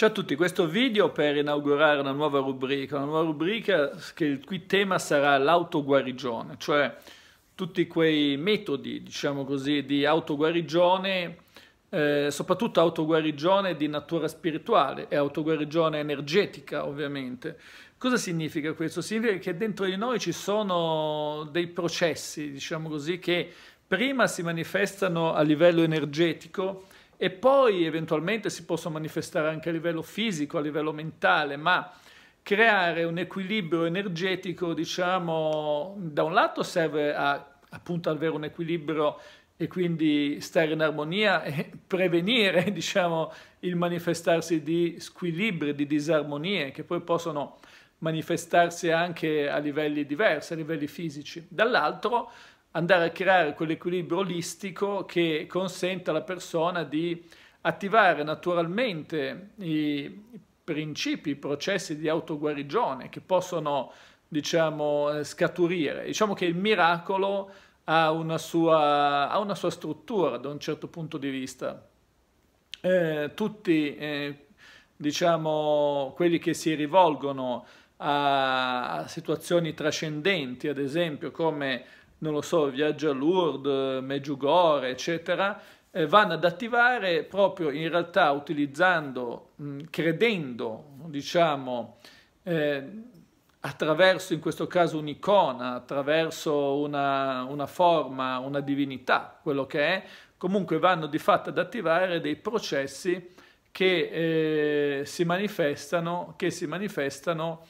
Ciao a tutti, questo video per inaugurare una nuova rubrica, una nuova rubrica che il cui tema sarà l'autoguarigione, cioè tutti quei metodi, diciamo così, di autoguarigione, eh, soprattutto autoguarigione di natura spirituale e autoguarigione energetica, ovviamente. Cosa significa questo? Significa che dentro di noi ci sono dei processi, diciamo così, che prima si manifestano a livello energetico, e poi eventualmente si possono manifestare anche a livello fisico, a livello mentale, ma creare un equilibrio energetico, diciamo, da un lato serve a appunto avere un equilibrio e quindi stare in armonia e prevenire, diciamo, il manifestarsi di squilibri, di disarmonie che poi possono manifestarsi anche a livelli diversi, a livelli fisici. Dall'altro andare a creare quell'equilibrio olistico che consenta alla persona di attivare naturalmente i principi, i processi di autoguarigione che possono, diciamo, eh, scaturire. Diciamo che il miracolo ha una sua, ha una sua struttura da un certo punto di vista. Eh, tutti, eh, diciamo, quelli che si rivolgono a situazioni trascendenti, ad esempio come non lo so, viaggio a Lourdes, Meggiugore, eccetera, eh, vanno ad attivare proprio in realtà utilizzando, mh, credendo, diciamo, eh, attraverso in questo caso un'icona, attraverso una, una forma, una divinità, quello che è, comunque vanno di fatto ad attivare dei processi che eh, si manifestano, che si manifestano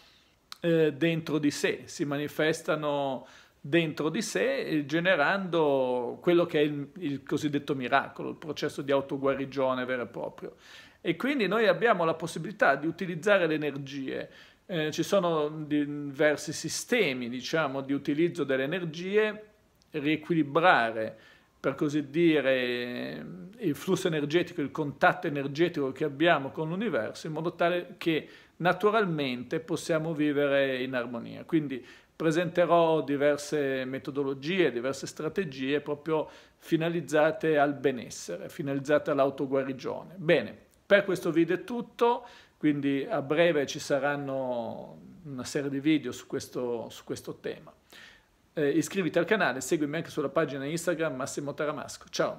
eh, dentro di sé, si manifestano dentro di sé eh, generando quello che è il, il cosiddetto miracolo, il processo di autoguarigione vero e proprio. E quindi noi abbiamo la possibilità di utilizzare le energie, eh, ci sono diversi sistemi diciamo, di utilizzo delle energie, riequilibrare per così dire il flusso energetico, il contatto energetico che abbiamo con l'universo in modo tale che naturalmente possiamo vivere in armonia. Quindi presenterò diverse metodologie, diverse strategie proprio finalizzate al benessere, finalizzate all'autoguarigione. Bene, per questo video è tutto, quindi a breve ci saranno una serie di video su questo, su questo tema. Eh, iscriviti al canale, seguimi anche sulla pagina Instagram Massimo Taramasco. Ciao!